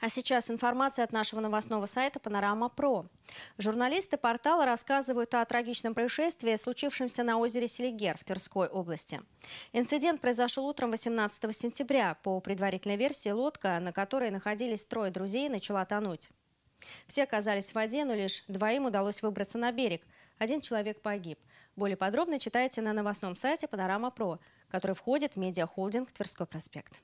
А сейчас информация от нашего новостного сайта «Панорама Про». Журналисты портала рассказывают о трагичном происшествии, случившемся на озере Селигер в Тверской области. Инцидент произошел утром 18 сентября. По предварительной версии, лодка, на которой находились трое друзей, начала тонуть. Все оказались в воде, но лишь двоим удалось выбраться на берег. Один человек погиб. Более подробно читайте на новостном сайте «Панорама Про», который входит в медиахолдинг «Тверской проспект».